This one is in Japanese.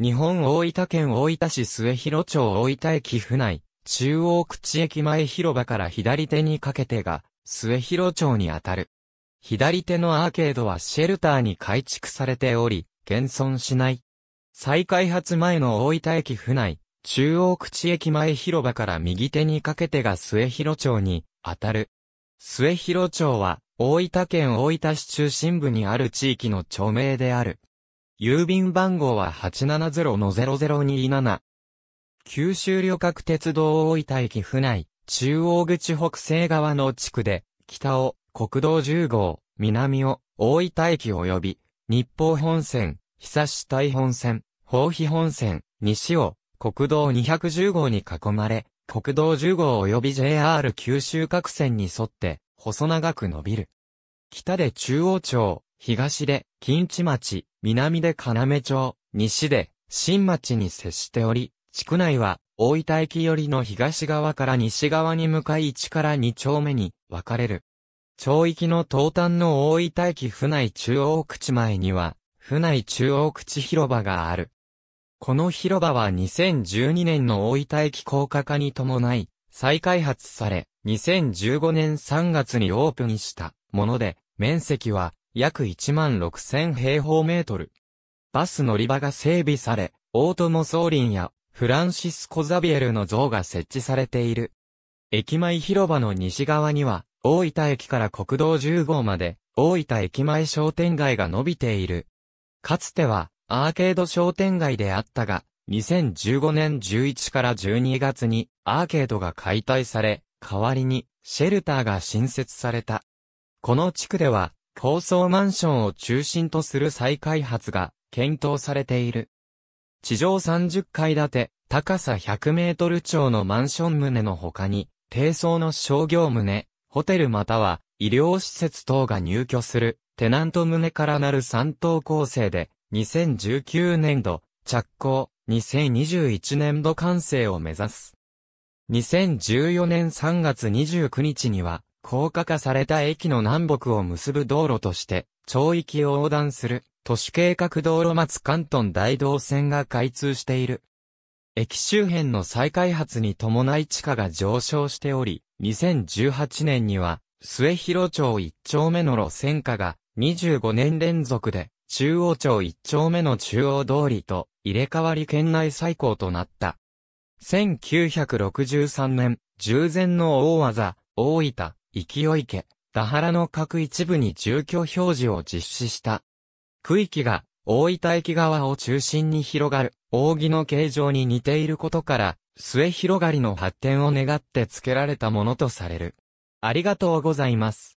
日本大分県大分市末広町大分駅府内、中央口駅前広場から左手にかけてが、末広町にあたる。左手のアーケードはシェルターに改築されており、現存しない。再開発前の大分駅府内、中央口駅前広場から右手にかけてが末広町に、あたる。末広町は、大分県大分市中心部にある地域の町名である。郵便番号は870-0027。九州旅客鉄道大分駅府内、中央口北西側の地区で、北を国道10号、南を大分駅及び、日方本線、久市大本線、宝庇本線、西を国道210号に囲まれ、国道10号及び JR 九州各線に沿って、細長く伸びる。北で中央町、東で近地町、南で要町、西で新町に接しており、地区内は大分駅寄りの東側から西側に向かい1から2丁目に分かれる。町域の東端の大分駅府内中央口前には、府内中央口広場がある。この広場は2012年の大分駅高架化に伴い、再開発され、2015年3月にオープンしたもので、面積は約1万6000平方メートル。バス乗り場が整備され、オートモソーリンやフランシスコ・ザビエルの像が設置されている。駅前広場の西側には、大分駅から国道10号まで、大分駅前商店街が伸びている。かつては、アーケード商店街であったが、2015年11から12月に、アーケードが解体され、代わりに、シェルターが新設された。この地区では、高層マンションを中心とする再開発が検討されている。地上30階建て、高さ100メートル超のマンション棟の他に、低層の商業棟、ホテルまたは医療施設等が入居するテナント棟からなる3棟構成で、2019年度着工、2021年度完成を目指す。2014年3月29日には、高架化された駅の南北を結ぶ道路として、町域を横断する、都市計画道路松関東大道線が開通している。駅周辺の再開発に伴い地価が上昇しており、2018年には、末広町一丁目の路線化が、25年連続で、中央町一丁目の中央通りと、入れ替わり県内最高となった。1963年、従前の大技、大分、勢い池、田原の各一部に住居表示を実施した。区域が大分駅側を中心に広がる扇の形状に似ていることから、末広がりの発展を願って付けられたものとされる。ありがとうございます。